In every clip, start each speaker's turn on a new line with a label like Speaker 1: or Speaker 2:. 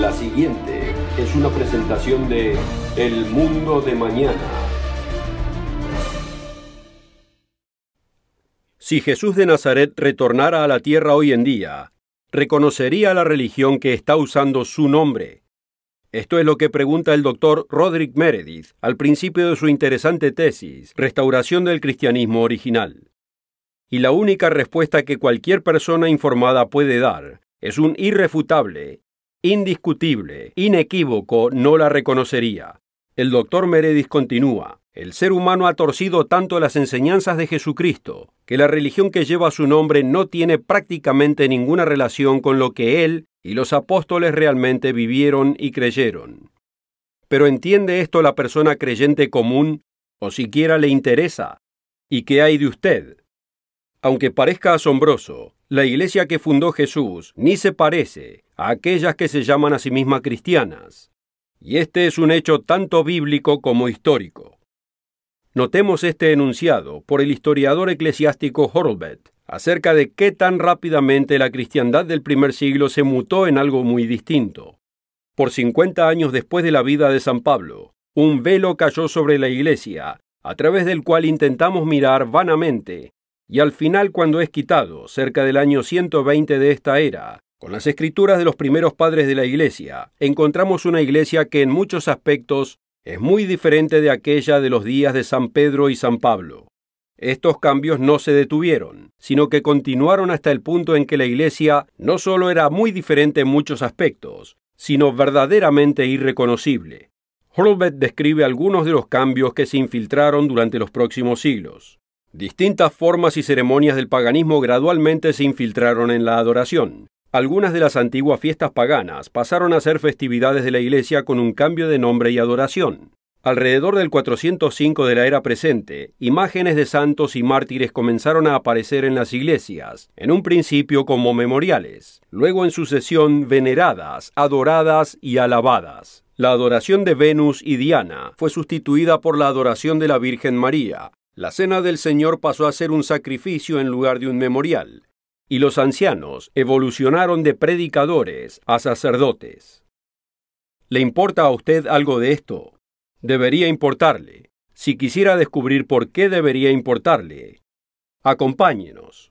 Speaker 1: La siguiente es una presentación de El Mundo de Mañana. Si Jesús de Nazaret retornara a la tierra hoy en día, reconocería la religión que está usando su nombre. Esto es lo que pregunta el doctor Roderick Meredith al principio de su interesante tesis, Restauración del Cristianismo Original. Y la única respuesta que cualquier persona informada puede dar es un irrefutable indiscutible, inequívoco, no la reconocería. El doctor Meredith continúa. El ser humano ha torcido tanto las enseñanzas de Jesucristo, que la religión que lleva su nombre no tiene prácticamente ninguna relación con lo que él y los apóstoles realmente vivieron y creyeron. Pero ¿entiende esto la persona creyente común? ¿O siquiera le interesa? ¿Y qué hay de usted? Aunque parezca asombroso, la iglesia que fundó Jesús ni se parece, a aquellas que se llaman a sí mismas cristianas. Y este es un hecho tanto bíblico como histórico. Notemos este enunciado por el historiador eclesiástico Horlbet acerca de qué tan rápidamente la cristiandad del primer siglo se mutó en algo muy distinto. Por 50 años después de la vida de San Pablo, un velo cayó sobre la iglesia, a través del cual intentamos mirar vanamente, y al final cuando es quitado, cerca del año 120 de esta era, con las escrituras de los primeros padres de la Iglesia, encontramos una Iglesia que en muchos aspectos es muy diferente de aquella de los días de San Pedro y San Pablo. Estos cambios no se detuvieron, sino que continuaron hasta el punto en que la Iglesia no solo era muy diferente en muchos aspectos, sino verdaderamente irreconocible. Holbert describe algunos de los cambios que se infiltraron durante los próximos siglos. Distintas formas y ceremonias del paganismo gradualmente se infiltraron en la adoración, algunas de las antiguas fiestas paganas pasaron a ser festividades de la Iglesia con un cambio de nombre y adoración. Alrededor del 405 de la era presente, imágenes de santos y mártires comenzaron a aparecer en las iglesias, en un principio como memoriales, luego en sucesión veneradas, adoradas y alabadas. La adoración de Venus y Diana fue sustituida por la adoración de la Virgen María. La cena del Señor pasó a ser un sacrificio en lugar de un memorial, y los ancianos evolucionaron de predicadores a sacerdotes. ¿Le importa a usted algo de esto? Debería importarle. Si quisiera descubrir por qué debería importarle, acompáñenos.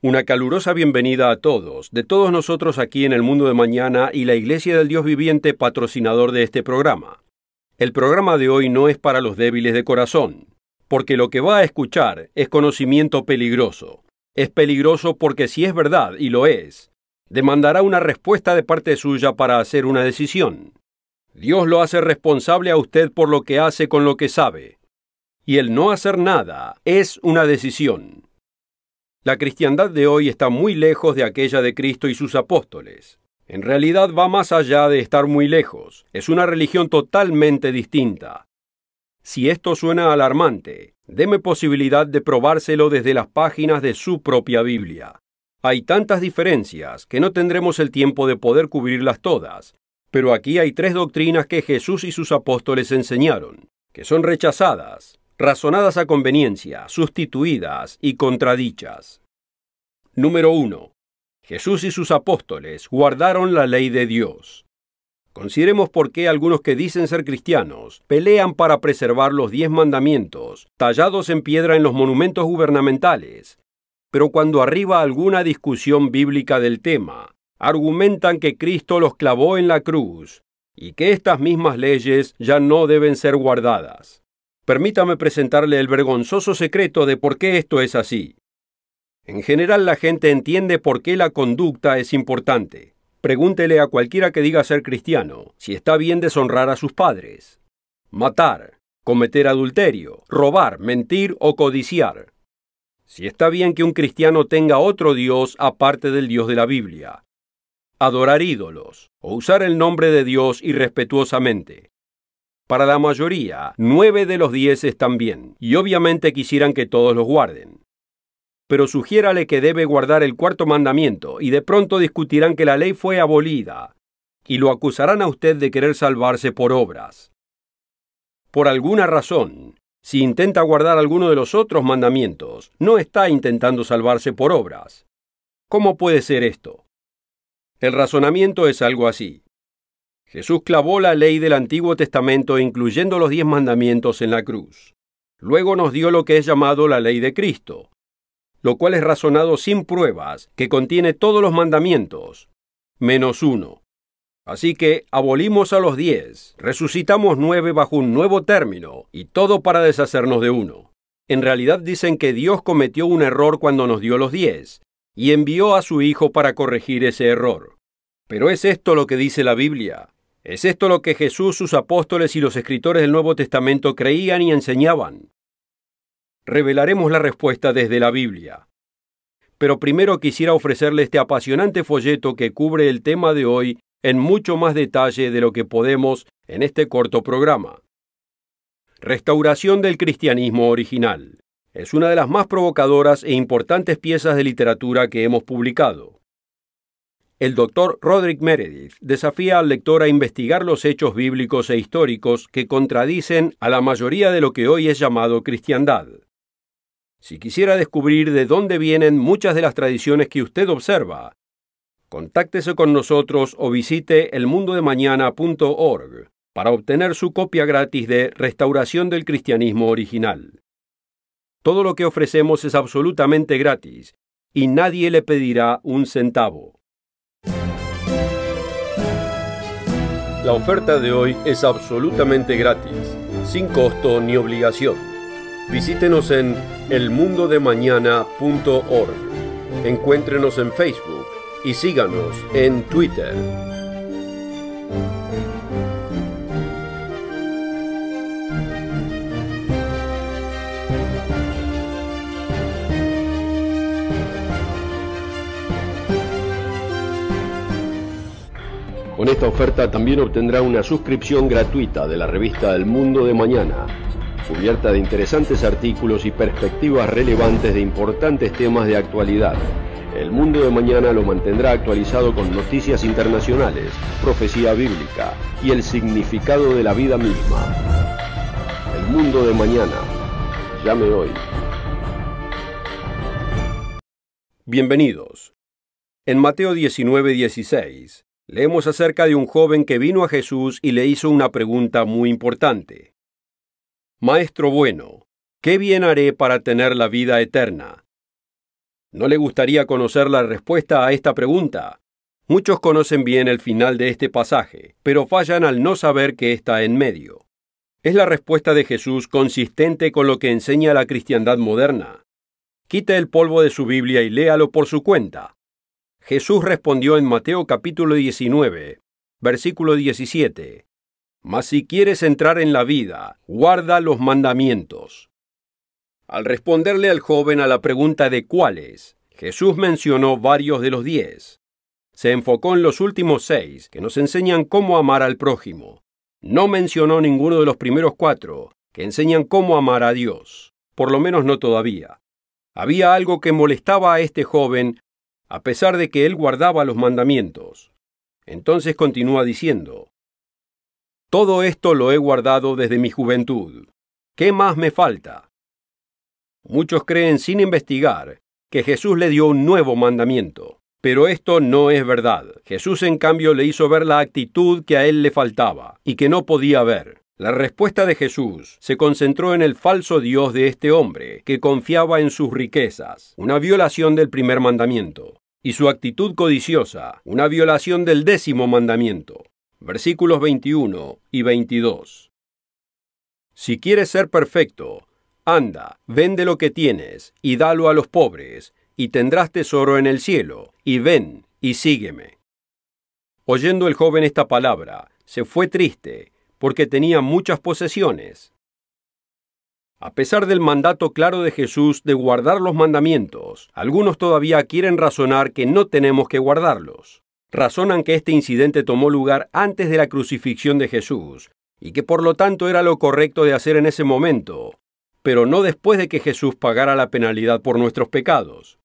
Speaker 1: Una calurosa bienvenida a todos, de todos nosotros aquí en el mundo de mañana y la Iglesia del Dios viviente patrocinador de este programa. El programa de hoy no es para los débiles de corazón, porque lo que va a escuchar es conocimiento peligroso. Es peligroso porque si es verdad, y lo es, demandará una respuesta de parte suya para hacer una decisión. Dios lo hace responsable a usted por lo que hace con lo que sabe. Y el no hacer nada es una decisión. La cristiandad de hoy está muy lejos de aquella de Cristo y sus apóstoles. En realidad va más allá de estar muy lejos. Es una religión totalmente distinta. Si esto suena alarmante, deme posibilidad de probárselo desde las páginas de su propia Biblia. Hay tantas diferencias que no tendremos el tiempo de poder cubrirlas todas, pero aquí hay tres doctrinas que Jesús y sus apóstoles enseñaron, que son rechazadas, razonadas a conveniencia, sustituidas y contradichas. Número 1. Jesús y sus apóstoles guardaron la ley de Dios. Consideremos por qué algunos que dicen ser cristianos pelean para preservar los diez mandamientos, tallados en piedra en los monumentos gubernamentales. Pero cuando arriba alguna discusión bíblica del tema, argumentan que Cristo los clavó en la cruz y que estas mismas leyes ya no deben ser guardadas permítame presentarle el vergonzoso secreto de por qué esto es así. En general la gente entiende por qué la conducta es importante. Pregúntele a cualquiera que diga ser cristiano si está bien deshonrar a sus padres, matar, cometer adulterio, robar, mentir o codiciar. Si está bien que un cristiano tenga otro Dios aparte del Dios de la Biblia, adorar ídolos o usar el nombre de Dios irrespetuosamente. Para la mayoría, nueve de los diez están bien, y obviamente quisieran que todos los guarden. Pero sugiérale que debe guardar el cuarto mandamiento, y de pronto discutirán que la ley fue abolida, y lo acusarán a usted de querer salvarse por obras. Por alguna razón, si intenta guardar alguno de los otros mandamientos, no está intentando salvarse por obras. ¿Cómo puede ser esto? El razonamiento es algo así. Jesús clavó la ley del Antiguo Testamento, incluyendo los diez mandamientos, en la cruz. Luego nos dio lo que es llamado la ley de Cristo, lo cual es razonado sin pruebas, que contiene todos los mandamientos, menos uno. Así que abolimos a los diez, resucitamos nueve bajo un nuevo término, y todo para deshacernos de uno. En realidad dicen que Dios cometió un error cuando nos dio los diez, y envió a su Hijo para corregir ese error. Pero es esto lo que dice la Biblia, es esto lo que Jesús, sus apóstoles y los escritores del Nuevo Testamento creían y enseñaban. Revelaremos la respuesta desde la Biblia. Pero primero quisiera ofrecerle este apasionante folleto que cubre el tema de hoy en mucho más detalle de lo que podemos en este corto programa. Restauración del cristianismo original. Es una de las más provocadoras e importantes piezas de literatura que hemos publicado. El doctor Roderick Meredith desafía al lector a investigar los hechos bíblicos e históricos que contradicen a la mayoría de lo que hoy es llamado cristiandad. Si quisiera descubrir de dónde vienen muchas de las tradiciones que usted observa, contáctese con nosotros o visite elmundodemañana.org para obtener su copia gratis de Restauración del Cristianismo Original. Todo lo que ofrecemos es absolutamente gratis y nadie le pedirá un centavo. La oferta de hoy es absolutamente gratis, sin costo ni obligación. Visítenos en elmundodemañana.org. Encuéntrenos en Facebook y síganos en Twitter. esta oferta también obtendrá una suscripción gratuita de la revista El Mundo de Mañana, cubierta de interesantes artículos y perspectivas relevantes de importantes temas de actualidad. El Mundo de Mañana lo mantendrá actualizado con noticias internacionales, profecía bíblica y el significado de la vida misma. El Mundo de Mañana. Llame hoy. Bienvenidos. En Mateo 19, 16 leemos acerca de un joven que vino a Jesús y le hizo una pregunta muy importante. Maestro bueno, ¿qué bien haré para tener la vida eterna? ¿No le gustaría conocer la respuesta a esta pregunta? Muchos conocen bien el final de este pasaje, pero fallan al no saber que está en medio. Es la respuesta de Jesús consistente con lo que enseña la cristiandad moderna. Quite el polvo de su Biblia y léalo por su cuenta. Jesús respondió en Mateo capítulo 19, versículo 17. Mas si quieres entrar en la vida, guarda los mandamientos. Al responderle al joven a la pregunta de cuáles, Jesús mencionó varios de los diez. Se enfocó en los últimos seis, que nos enseñan cómo amar al prójimo. No mencionó ninguno de los primeros cuatro, que enseñan cómo amar a Dios, por lo menos no todavía. Había algo que molestaba a este joven a pesar de que él guardaba los mandamientos. Entonces continúa diciendo, Todo esto lo he guardado desde mi juventud. ¿Qué más me falta? Muchos creen sin investigar que Jesús le dio un nuevo mandamiento, pero esto no es verdad. Jesús en cambio le hizo ver la actitud que a él le faltaba y que no podía ver. La respuesta de Jesús se concentró en el falso Dios de este hombre, que confiaba en sus riquezas, una violación del primer mandamiento, y su actitud codiciosa, una violación del décimo mandamiento, versículos 21 y 22. Si quieres ser perfecto, anda, vende lo que tienes y dalo a los pobres, y tendrás tesoro en el cielo, y ven y sígueme. Oyendo el joven esta palabra, se fue triste, porque tenía muchas posesiones. A pesar del mandato claro de Jesús de guardar los mandamientos, algunos todavía quieren razonar que no tenemos que guardarlos. Razonan que este incidente tomó lugar antes de la crucifixión de Jesús y que por lo tanto era lo correcto de hacer en ese momento, pero no después de que Jesús pagara la penalidad por nuestros pecados.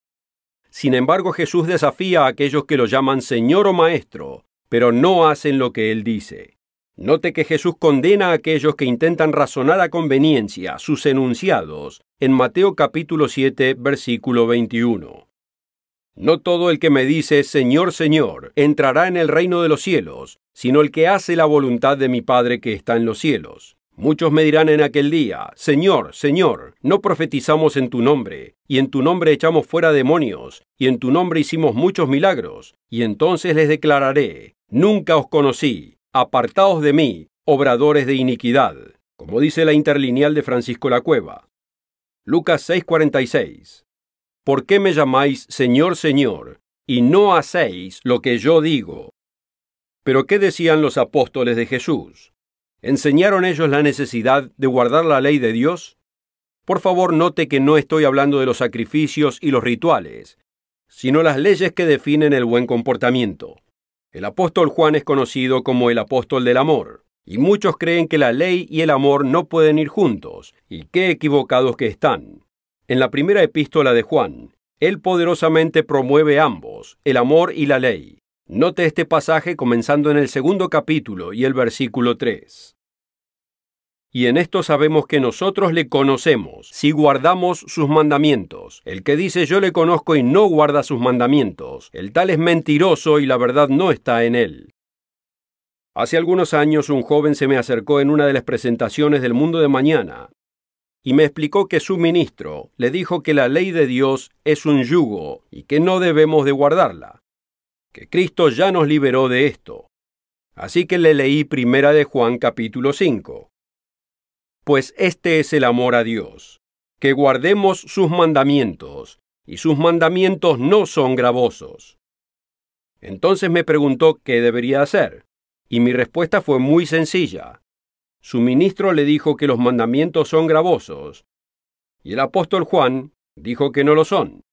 Speaker 1: Sin embargo, Jesús desafía a aquellos que lo llaman Señor o Maestro, pero no hacen lo que Él dice. Note que Jesús condena a aquellos que intentan razonar a conveniencia sus enunciados en Mateo capítulo 7, versículo 21. No todo el que me dice Señor, Señor, entrará en el reino de los cielos, sino el que hace la voluntad de mi Padre que está en los cielos. Muchos me dirán en aquel día, Señor, Señor, no profetizamos en tu nombre, y en tu nombre echamos fuera demonios, y en tu nombre hicimos muchos milagros, y entonces les declararé, Nunca os conocí Apartaos de mí, obradores de iniquidad, como dice la interlineal de Francisco la Cueva. Lucas 6:46. ¿Por qué me llamáis Señor, Señor, y no hacéis lo que yo digo? Pero ¿qué decían los apóstoles de Jesús? ¿Enseñaron ellos la necesidad de guardar la ley de Dios? Por favor, note que no estoy hablando de los sacrificios y los rituales, sino las leyes que definen el buen comportamiento. El apóstol Juan es conocido como el apóstol del amor, y muchos creen que la ley y el amor no pueden ir juntos, y qué equivocados que están. En la primera epístola de Juan, él poderosamente promueve ambos, el amor y la ley. Note este pasaje comenzando en el segundo capítulo y el versículo 3. Y en esto sabemos que nosotros le conocemos, si guardamos sus mandamientos. El que dice yo le conozco y no guarda sus mandamientos, el tal es mentiroso y la verdad no está en él. Hace algunos años un joven se me acercó en una de las presentaciones del Mundo de Mañana y me explicó que su ministro le dijo que la ley de Dios es un yugo y que no debemos de guardarla, que Cristo ya nos liberó de esto. Así que le leí primera de Juan capítulo 5 pues este es el amor a Dios, que guardemos sus mandamientos, y sus mandamientos no son gravosos. Entonces me preguntó qué debería hacer, y mi respuesta fue muy sencilla. Su ministro le dijo que los mandamientos son gravosos, y el apóstol Juan dijo que no lo son.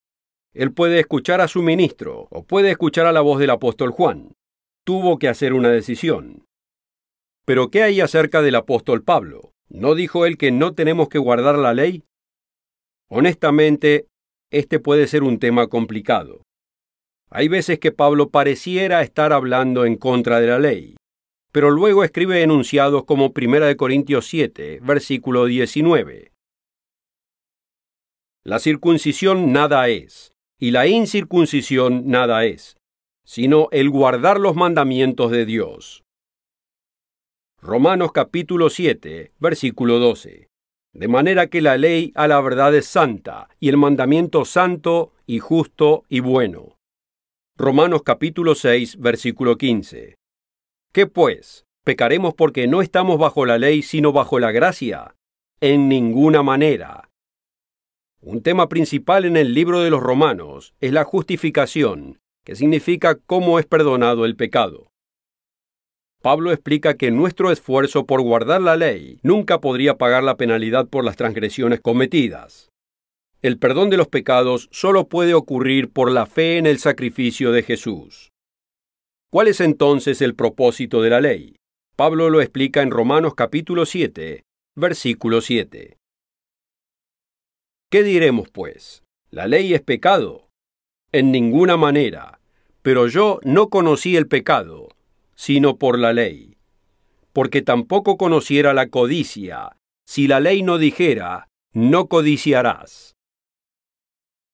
Speaker 1: Él puede escuchar a su ministro o puede escuchar a la voz del apóstol Juan. Tuvo que hacer una decisión. Pero ¿qué hay acerca del apóstol Pablo? ¿No dijo él que no tenemos que guardar la ley? Honestamente, este puede ser un tema complicado. Hay veces que Pablo pareciera estar hablando en contra de la ley, pero luego escribe enunciados como 1 Corintios 7, versículo 19. La circuncisión nada es, y la incircuncisión nada es, sino el guardar los mandamientos de Dios. Romanos capítulo 7, versículo 12. De manera que la ley a la verdad es santa, y el mandamiento santo y justo y bueno. Romanos capítulo 6, versículo 15. ¿Qué pues? ¿Pecaremos porque no estamos bajo la ley, sino bajo la gracia? En ninguna manera. Un tema principal en el libro de los Romanos es la justificación, que significa cómo es perdonado el pecado. Pablo explica que nuestro esfuerzo por guardar la ley nunca podría pagar la penalidad por las transgresiones cometidas. El perdón de los pecados solo puede ocurrir por la fe en el sacrificio de Jesús. ¿Cuál es entonces el propósito de la ley? Pablo lo explica en Romanos capítulo 7, versículo 7. ¿Qué diremos pues? ¿La ley es pecado? En ninguna manera. Pero yo no conocí el pecado sino por la ley. Porque tampoco conociera la codicia, si la ley no dijera, no codiciarás.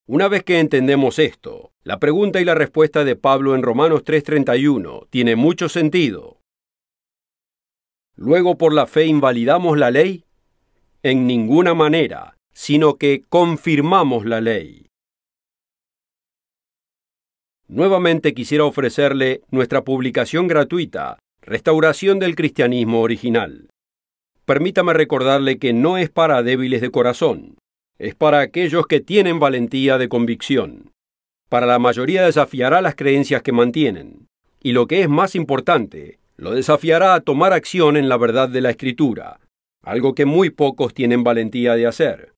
Speaker 1: Una vez que entendemos esto, la pregunta y la respuesta de Pablo en Romanos 3:31 tiene mucho sentido. Luego por la fe invalidamos la ley? En ninguna manera, sino que confirmamos la ley. Nuevamente quisiera ofrecerle nuestra publicación gratuita, Restauración del Cristianismo Original. Permítame recordarle que no es para débiles de corazón, es para aquellos que tienen valentía de convicción. Para la mayoría desafiará las creencias que mantienen, y lo que es más importante, lo desafiará a tomar acción en la verdad de la Escritura, algo que muy pocos tienen valentía de hacer.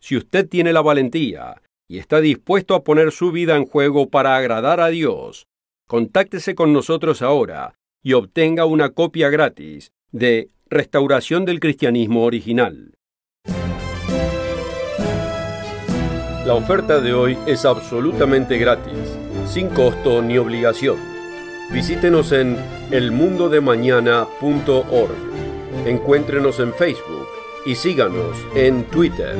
Speaker 1: Si usted tiene la valentía, y está dispuesto a poner su vida en juego para agradar a Dios, contáctese con nosotros ahora y obtenga una copia gratis de Restauración del Cristianismo Original. La oferta de hoy es absolutamente gratis, sin costo ni obligación. Visítenos en elmundodemañana.org. Encuéntrenos en Facebook y síganos en Twitter.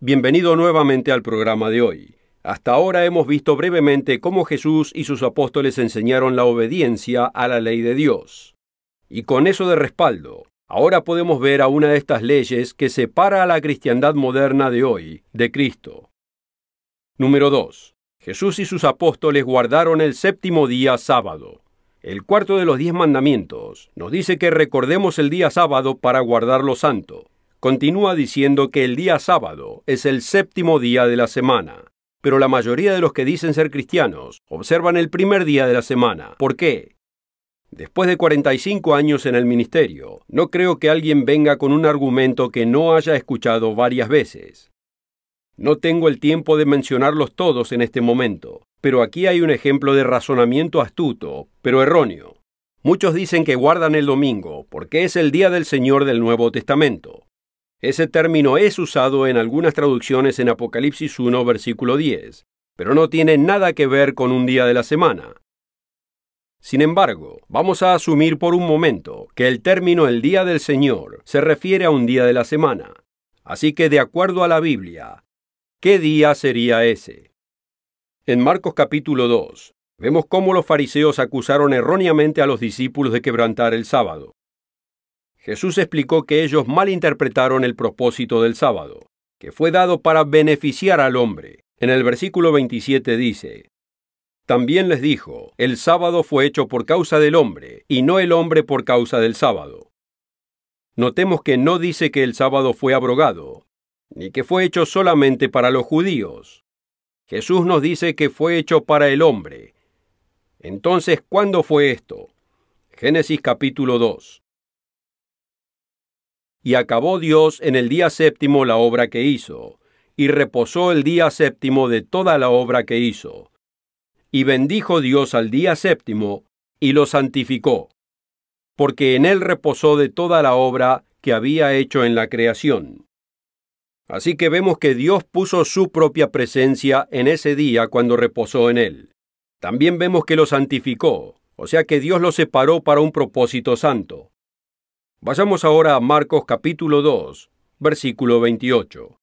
Speaker 1: Bienvenido nuevamente al programa de hoy. Hasta ahora hemos visto brevemente cómo Jesús y sus apóstoles enseñaron la obediencia a la ley de Dios. Y con eso de respaldo, ahora podemos ver a una de estas leyes que separa a la cristiandad moderna de hoy de Cristo. Número 2. Jesús y sus apóstoles guardaron el séptimo día sábado. El cuarto de los diez mandamientos nos dice que recordemos el día sábado para guardarlo santo. Continúa diciendo que el día sábado es el séptimo día de la semana. Pero la mayoría de los que dicen ser cristianos observan el primer día de la semana. ¿Por qué? Después de 45 años en el ministerio, no creo que alguien venga con un argumento que no haya escuchado varias veces. No tengo el tiempo de mencionarlos todos en este momento, pero aquí hay un ejemplo de razonamiento astuto, pero erróneo. Muchos dicen que guardan el domingo porque es el día del Señor del Nuevo Testamento. Ese término es usado en algunas traducciones en Apocalipsis 1, versículo 10, pero no tiene nada que ver con un día de la semana. Sin embargo, vamos a asumir por un momento que el término el día del Señor se refiere a un día de la semana. Así que, de acuerdo a la Biblia, ¿qué día sería ese? En Marcos capítulo 2, vemos cómo los fariseos acusaron erróneamente a los discípulos de quebrantar el sábado. Jesús explicó que ellos malinterpretaron el propósito del sábado, que fue dado para beneficiar al hombre. En el versículo 27 dice, También les dijo, el sábado fue hecho por causa del hombre, y no el hombre por causa del sábado. Notemos que no dice que el sábado fue abrogado, ni que fue hecho solamente para los judíos. Jesús nos dice que fue hecho para el hombre. Entonces, ¿cuándo fue esto? Génesis capítulo 2. Y acabó Dios en el día séptimo la obra que hizo, y reposó el día séptimo de toda la obra que hizo. Y bendijo Dios al día séptimo, y lo santificó, porque en él reposó de toda la obra que había hecho en la creación. Así que vemos que Dios puso su propia presencia en ese día cuando reposó en él. También vemos que lo santificó, o sea que Dios lo separó para un propósito santo. Vayamos ahora a Marcos capítulo 2, versículo 28.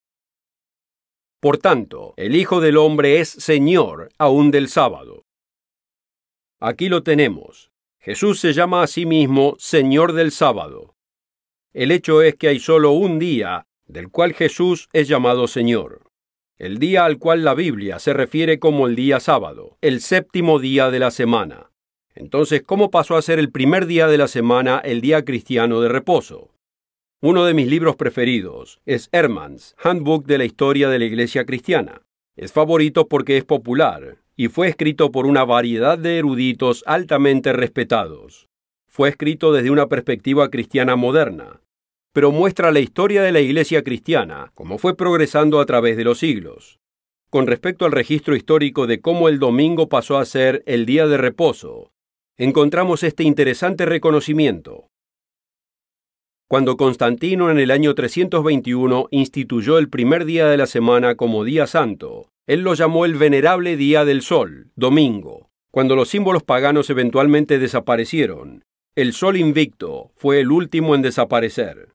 Speaker 1: Por tanto, el Hijo del Hombre es Señor aún del sábado. Aquí lo tenemos. Jesús se llama a sí mismo Señor del sábado. El hecho es que hay solo un día del cual Jesús es llamado Señor. El día al cual la Biblia se refiere como el día sábado, el séptimo día de la semana. Entonces, ¿cómo pasó a ser el primer día de la semana el día cristiano de reposo? Uno de mis libros preferidos es Hermans, Handbook de la Historia de la Iglesia Cristiana. Es favorito porque es popular y fue escrito por una variedad de eruditos altamente respetados. Fue escrito desde una perspectiva cristiana moderna, pero muestra la historia de la Iglesia cristiana, cómo fue progresando a través de los siglos. Con respecto al registro histórico de cómo el domingo pasó a ser el día de reposo, encontramos este interesante reconocimiento. Cuando Constantino en el año 321 instituyó el primer día de la semana como día santo, él lo llamó el venerable día del sol, domingo. Cuando los símbolos paganos eventualmente desaparecieron, el sol invicto fue el último en desaparecer.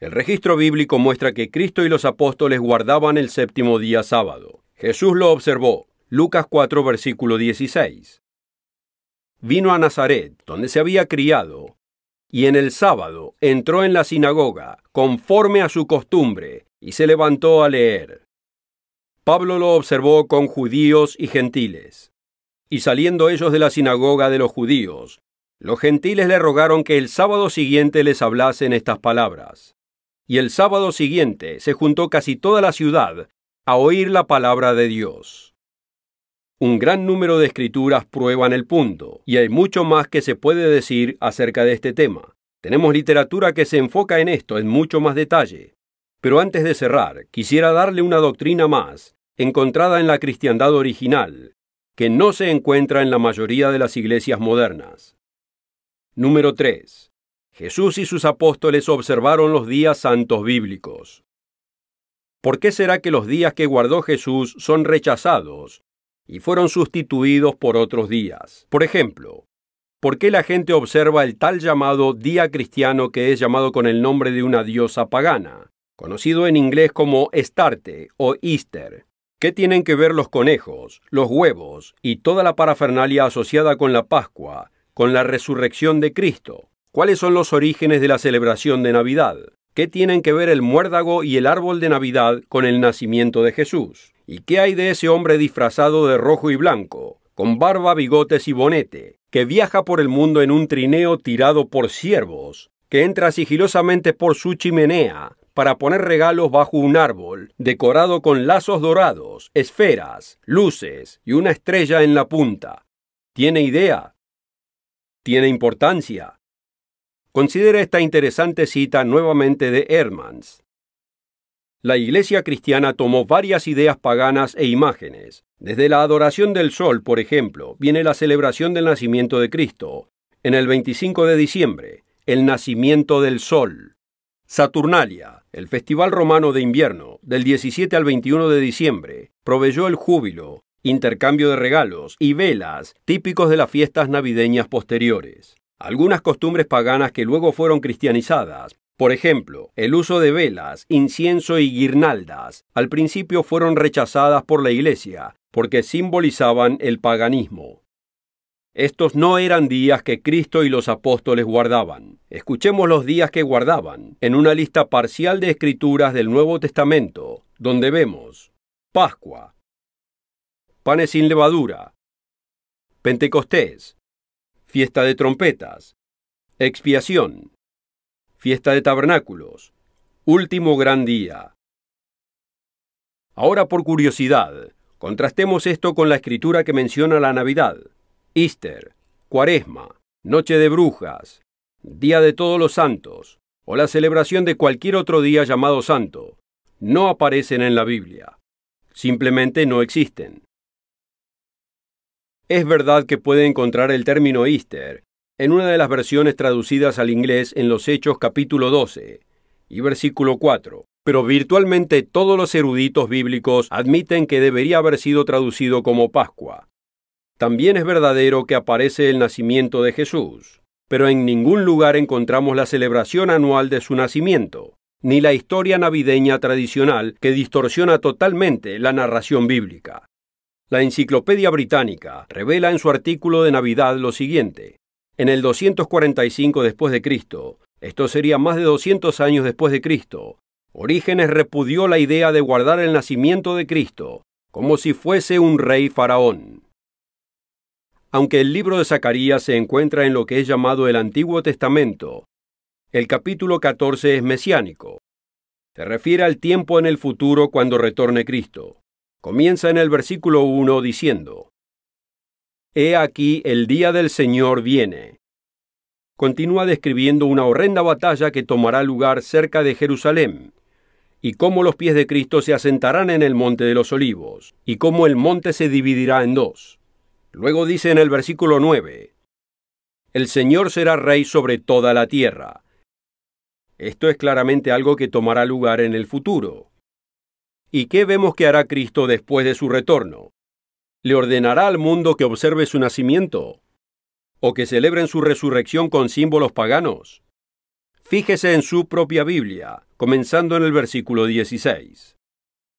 Speaker 1: El registro bíblico muestra que Cristo y los apóstoles guardaban el séptimo día sábado. Jesús lo observó, Lucas 4, versículo 16 vino a Nazaret, donde se había criado, y en el sábado entró en la sinagoga, conforme a su costumbre, y se levantó a leer. Pablo lo observó con judíos y gentiles. Y saliendo ellos de la sinagoga de los judíos, los gentiles le rogaron que el sábado siguiente les hablasen estas palabras. Y el sábado siguiente se juntó casi toda la ciudad a oír la palabra de Dios. Un gran número de escrituras prueban el punto, y hay mucho más que se puede decir acerca de este tema. Tenemos literatura que se enfoca en esto en mucho más detalle. Pero antes de cerrar, quisiera darle una doctrina más, encontrada en la cristiandad original, que no se encuentra en la mayoría de las iglesias modernas. Número 3. Jesús y sus apóstoles observaron los días santos bíblicos. ¿Por qué será que los días que guardó Jesús son rechazados y fueron sustituidos por otros días. Por ejemplo, ¿por qué la gente observa el tal llamado Día Cristiano que es llamado con el nombre de una diosa pagana, conocido en inglés como Estarte o Easter? ¿Qué tienen que ver los conejos, los huevos y toda la parafernalia asociada con la Pascua, con la resurrección de Cristo? ¿Cuáles son los orígenes de la celebración de Navidad? ¿Qué tienen que ver el muérdago y el árbol de Navidad con el nacimiento de Jesús? ¿Y qué hay de ese hombre disfrazado de rojo y blanco, con barba, bigotes y bonete, que viaja por el mundo en un trineo tirado por ciervos, que entra sigilosamente por su chimenea para poner regalos bajo un árbol, decorado con lazos dorados, esferas, luces y una estrella en la punta? ¿Tiene idea? ¿Tiene importancia? Considera esta interesante cita nuevamente de Hermans la iglesia cristiana tomó varias ideas paganas e imágenes. Desde la adoración del sol, por ejemplo, viene la celebración del nacimiento de Cristo, en el 25 de diciembre, el nacimiento del sol. Saturnalia, el festival romano de invierno, del 17 al 21 de diciembre, proveyó el júbilo, intercambio de regalos y velas típicos de las fiestas navideñas posteriores. Algunas costumbres paganas que luego fueron cristianizadas por ejemplo, el uso de velas, incienso y guirnaldas al principio fueron rechazadas por la Iglesia porque simbolizaban el paganismo. Estos no eran días que Cristo y los apóstoles guardaban. Escuchemos los días que guardaban en una lista parcial de escrituras del Nuevo Testamento, donde vemos Pascua, panes sin levadura, Pentecostés, fiesta de trompetas, expiación, fiesta de tabernáculos, último gran día. Ahora por curiosidad, contrastemos esto con la escritura que menciona la Navidad, Easter, Cuaresma, Noche de Brujas, Día de Todos los Santos, o la celebración de cualquier otro día llamado santo, no aparecen en la Biblia. Simplemente no existen. Es verdad que puede encontrar el término Easter en una de las versiones traducidas al inglés en los Hechos capítulo 12 y versículo 4, pero virtualmente todos los eruditos bíblicos admiten que debería haber sido traducido como Pascua. También es verdadero que aparece el nacimiento de Jesús, pero en ningún lugar encontramos la celebración anual de su nacimiento, ni la historia navideña tradicional que distorsiona totalmente la narración bíblica. La Enciclopedia Británica revela en su artículo de Navidad lo siguiente en el 245 después de Cristo. Esto sería más de 200 años después de Cristo. Orígenes repudió la idea de guardar el nacimiento de Cristo, como si fuese un rey faraón. Aunque el libro de Zacarías se encuentra en lo que es llamado el Antiguo Testamento, el capítulo 14 es mesiánico. Se refiere al tiempo en el futuro cuando retorne Cristo. Comienza en el versículo 1 diciendo, He aquí el día del Señor viene. Continúa describiendo una horrenda batalla que tomará lugar cerca de Jerusalén, y cómo los pies de Cristo se asentarán en el monte de los olivos, y cómo el monte se dividirá en dos. Luego dice en el versículo 9, El Señor será rey sobre toda la tierra. Esto es claramente algo que tomará lugar en el futuro. ¿Y qué vemos que hará Cristo después de su retorno? le ordenará al mundo que observe su nacimiento, o que celebren su resurrección con símbolos paganos. Fíjese en su propia Biblia, comenzando en el versículo 16.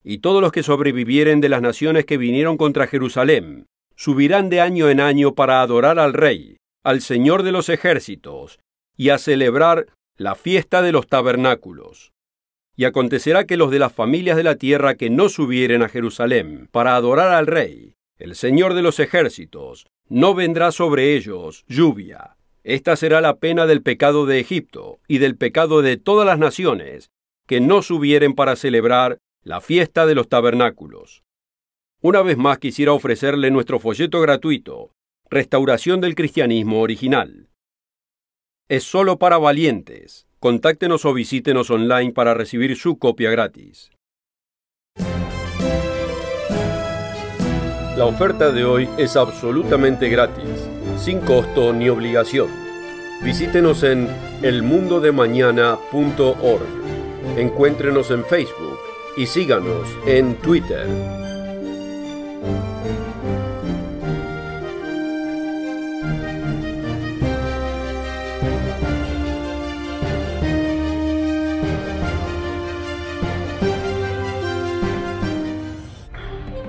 Speaker 1: Y todos los que sobrevivieren de las naciones que vinieron contra Jerusalén, subirán de año en año para adorar al Rey, al Señor de los ejércitos, y a celebrar la fiesta de los tabernáculos. Y acontecerá que los de las familias de la tierra que no subieren a Jerusalén para adorar al Rey, el Señor de los ejércitos, no vendrá sobre ellos lluvia. Esta será la pena del pecado de Egipto y del pecado de todas las naciones que no subieren para celebrar la fiesta de los tabernáculos. Una vez más quisiera ofrecerle nuestro folleto gratuito, Restauración del Cristianismo Original. Es solo para valientes. Contáctenos o visítenos online para recibir su copia gratis. La oferta de hoy es absolutamente gratis, sin costo ni obligación. Visítenos en elmundodemañana.org. Encuéntrenos en Facebook y síganos en Twitter.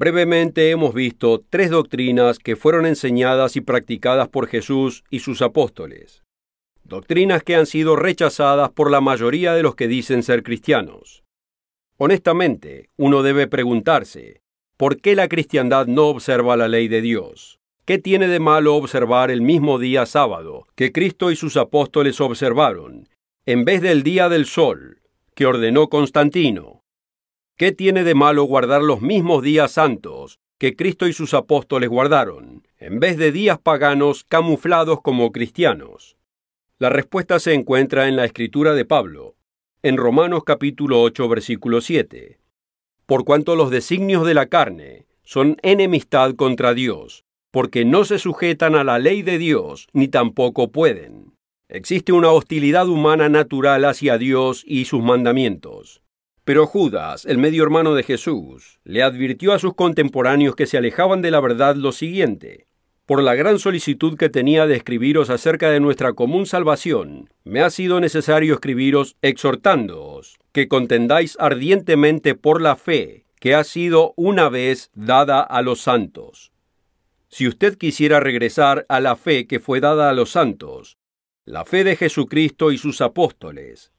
Speaker 1: Brevemente hemos visto tres doctrinas que fueron enseñadas y practicadas por Jesús y sus apóstoles. Doctrinas que han sido rechazadas por la mayoría de los que dicen ser cristianos. Honestamente, uno debe preguntarse, ¿por qué la cristiandad no observa la ley de Dios? ¿Qué tiene de malo observar el mismo día sábado que Cristo y sus apóstoles observaron, en vez del día del sol, que ordenó Constantino? ¿Qué tiene de malo guardar los mismos días santos que Cristo y sus apóstoles guardaron, en vez de días paganos camuflados como cristianos? La respuesta se encuentra en la escritura de Pablo, en Romanos capítulo 8, versículo 7. Por cuanto los designios de la carne son enemistad contra Dios, porque no se sujetan a la ley de Dios, ni tampoco pueden. Existe una hostilidad humana natural hacia Dios y sus mandamientos. Pero Judas, el medio hermano de Jesús, le advirtió a sus contemporáneos que se alejaban de la verdad lo siguiente. Por la gran solicitud que tenía de escribiros acerca de nuestra común salvación, me ha sido necesario escribiros exhortándoos que contendáis ardientemente por la fe que ha sido una vez dada a los santos. Si usted quisiera regresar a la fe que fue dada a los santos, la fe de Jesucristo y sus apóstoles,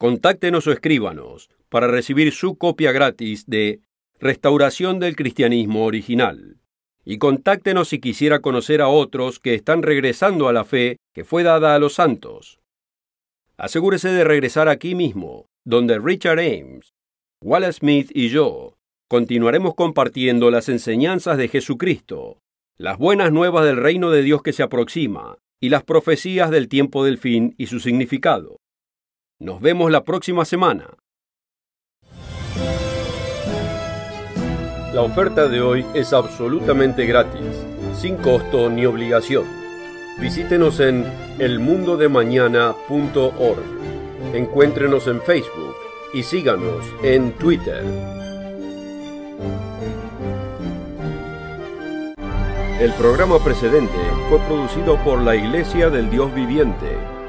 Speaker 1: Contáctenos o escríbanos para recibir su copia gratis de Restauración del Cristianismo Original. Y contáctenos si quisiera conocer a otros que están regresando a la fe que fue dada a los santos. Asegúrese de regresar aquí mismo, donde Richard Ames, Wallace Smith y yo continuaremos compartiendo las enseñanzas de Jesucristo, las buenas nuevas del reino de Dios que se aproxima y las profecías del tiempo del fin y su significado. Nos vemos la próxima semana. La oferta de hoy es absolutamente gratis, sin costo ni obligación. Visítenos en elmundodemañana.org. Encuéntrenos en Facebook y síganos en Twitter. El programa precedente fue producido por la Iglesia del Dios Viviente